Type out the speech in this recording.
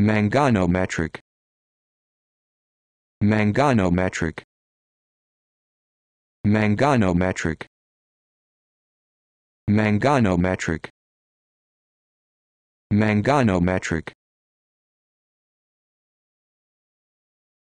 Manganometric Manganometric Manganometric Manganometric Manganometric